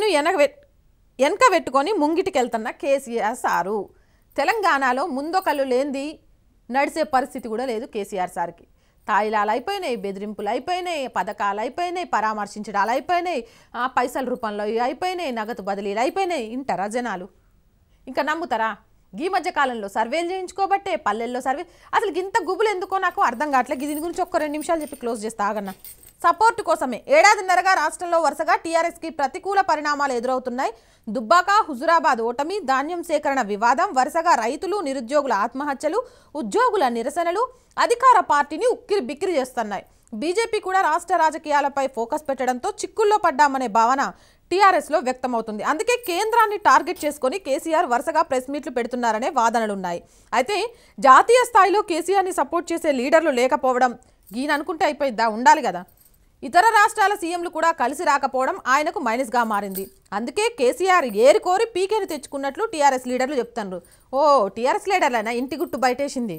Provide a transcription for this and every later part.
నేను వెనక వెనక పెట్టుకొని ముంగిటికెళ్తున్న కేసీఆర్ సారు తెలంగాణలో ముందొకళ్ళు లేనిది నడిచే పరిస్థితి కూడా లేదు కేసీఆర్ సార్కి తాయిలాలు అయిపోయినాయి బెదిరింపులు అయిపోయినాయి పథకాలు అయిపోయినాయి పరామర్శించడాలు అయిపోయినాయి పైసల రూపంలో అయిపోయినాయి నగదు బదిలీలు అయిపోయినాయి ఇంటారా జనాలు ఇంకా నమ్ముతారా ఈ మధ్య కాలంలో సర్వేలు చేయించుకోబట్టే పల్లెల్లో సర్వే అసలు ఇంత గుబులు ఎందుకో నాకు అర్థం కావట్లేదు దీని గురించి ఒక్క రెండు నిమిషాలు చెప్పి క్లోజ్ చేస్తా ఆగన్న సపోర్ట్ కోసమే ఏడాదిన్నరగా రాష్ట్రంలో వరుసగా టీఆర్ఎస్కి ప్రతికూల పరిణామాలు ఎదురవుతున్నాయి దుబ్బాక హుజురాబాద్ ఓటమి ధాన్యం సేకరణ వివాదం వరుసగా రైతులు నిరుద్యోగుల ఆత్మహత్యలు ఉద్యోగుల నిరసనలు అధికార పార్టీని ఉక్కిరి బిక్కిరి చేస్తున్నాయి బీజేపీ కూడా రాష్ట్ర రాజకీయాలపై ఫోకస్ పెట్టడంతో చిక్కుల్లో పడ్డామనే భావన టీఆర్ఎస్లో వ్యక్తమవుతుంది అందుకే కేంద్రాన్ని టార్గెట్ చేసుకొని కేసీఆర్ వరుసగా ప్రెస్ మీట్లు పెడుతున్నారనే వాదనలున్నాయి అయితే జాతీయ స్థాయిలో కేసీఆర్ని సపోర్ట్ చేసే లీడర్లు లేకపోవడం ఈయన అనుకుంటే అయిపోయిద్దా ఉండాలి కదా ఇతర రాష్ట్రాల సీఎంలు కూడా కలిసి రాకపోవడం ఆయనకు మైనస్గా మారింది అందుకే కేసీఆర్ ఏరికోరి పీకేను తెచ్చుకున్నట్లు టీఆర్ఎస్ లీడర్లు చెప్తున్నారు ఓ టీఆర్ఎస్ లీడర్లైనా ఇంటి గుట్టు బయటేసింది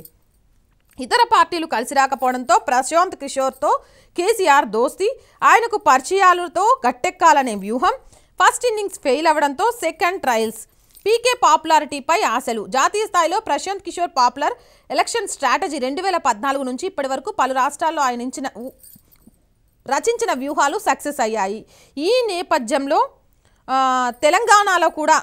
ఇతర పార్టీలు కలిసి రాకపోవడంతో ప్రశాంత్ కిషోర్తో కేసీఆర్ దోస్తి ఆయనకు పరిచయాలతో గట్టెక్కాలనే వ్యూహం ఫస్ట్ ఇన్నింగ్స్ ఫెయిల్ అవ్వడంతో సెకండ్ ట్రయల్స్ పీకే పాపులారిటీపై ఆశలు జాతీయ స్థాయిలో Prashant Kishor popular election strategy రెండు వేల పద్నాలుగు నుంచి ఇప్పటి వరకు పలు రాష్ట్రాల్లో ఆయన ఇచ్చిన రచించిన వ్యూహాలు సక్సెస్ అయ్యాయి ఈ నేపథ్యంలో తెలంగాణలో కూడా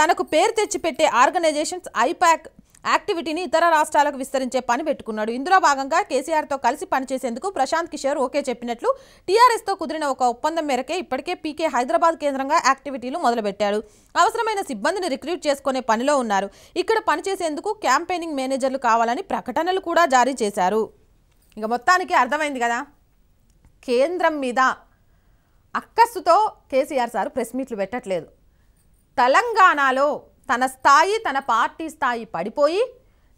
తనకు పేరు తెచ్చిపెట్టే ఆర్గనైజేషన్స్ ఐపాక్ యాక్టివిటీని ఇతర రాష్ట్రాలకు విస్తరించే పని పెట్టుకున్నాడు ఇందులో భాగంగా కేసీఆర్తో కలిసి పనిచేసేందుకు ప్రశాంత్ కిషోర్ ఓకే చెప్పినట్లు టీఆర్ఎస్తో కుదిరిన ఒక ఒప్పందం మేరకే ఇప్పటికే పీకే హైదరాబాద్ కేంద్రంగా యాక్టివిటీలు మొదలుపెట్టాడు అవసరమైన సిబ్బందిని రిక్రూట్ చేసుకునే పనిలో ఉన్నారు ఇక్కడ పనిచేసేందుకు క్యాంపెయినింగ్ మేనేజర్లు కావాలని ప్రకటనలు కూడా జారీ చేశారు ఇక మొత్తానికి అర్థమైంది కదా కేంద్రం మీద అక్కస్సుతో కేసీఆర్ సార్ ప్రెస్ మీట్లు పెట్టట్లేదు తెలంగాణలో తన స్థాయి తన పార్టీ స్థాయి పడిపోయి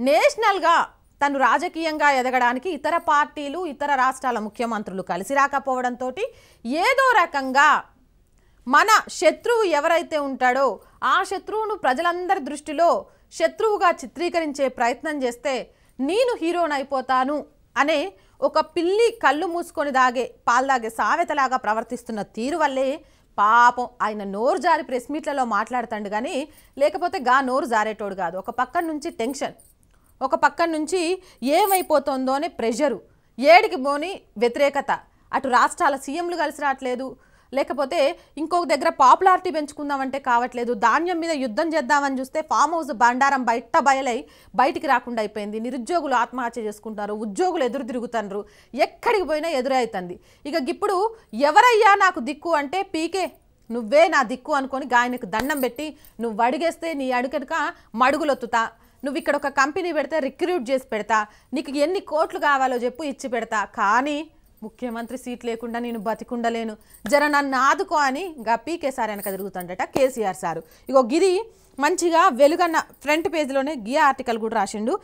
నేషనల్గా తను రాజకీయంగా ఎదగడానికి ఇతర పార్టీలు ఇతర రాష్ట్రాల ముఖ్యమంత్రులు కలిసి రాకపోవడంతో ఏదో రకంగా మన శత్రువు ఎవరైతే ఉంటాడో ఆ శత్రువును ప్రజలందరి దృష్టిలో శత్రువుగా చిత్రీకరించే ప్రయత్నం చేస్తే నేను హీరోనైపోతాను అనే ఒక పిల్లి కళ్ళు మూసుకొని దాగే పాల్దాగే సావెతలాగా ప్రవర్తిస్తున్న తీరు వల్లే పాపం ఆయన నోరు జారి ప్రెస్ మీట్లలో మాట్లాడతాడు కానీ లేకపోతే గా నోరు జారేటోడు కాదు ఒక పక్క నుంచి టెన్షన్ ఒక పక్క నుంచి ఏమైపోతుందో అనే ప్రెషరు ఏడికి పోని వ్యతిరేకత అటు రాష్ట్రాల సీఎంలు కలిసి రావట్లేదు లేకపోతే ఇంకొక దగ్గర పాపులారిటీ పెంచుకుందామంటే కావట్లేదు ధాన్యం మీద యుద్ధం చేద్దామని చూస్తే ఫామ్ హౌస్ బండారం బయట బయలై బయటికి రాకుండా అయిపోయింది నిరుద్యోగులు ఆత్మహత్య చేసుకుంటారు ఉద్యోగులు ఎదురు తిరుగుతారు ఎక్కడికి పోయినా ఎదురవుతుంది ఇక ఇప్పుడు ఎవరయ్యా నాకు దిక్కు అంటే పీకే నువ్వే నా దిక్కు అనుకొని గాయనకు దండం పెట్టి నువ్వు అడిగేస్తే నీ అడుగనుక మడుగులొత్తుతా నువ్వు ఇక్కడ ఒక కంపెనీ పెడితే రిక్రూట్ చేసి పెడతా నీకు ఎన్ని కోట్లు కావాలో చెప్పు ఇచ్చి పెడతా కానీ ముఖ్యమంత్రి సీట్ లేకుండా నేను బతికుండలేను జర నన్ను ఆదుకో అని ఇంకా పీకేసార్ వెనక తిరుగుతుండట కేసీఆర్ సారు ఇగో గిరి మంచిగా వెలుగన్న ఫ్రంట్ పేజ్లోనే గియా ఆర్టికల్ కూడా రాసిండు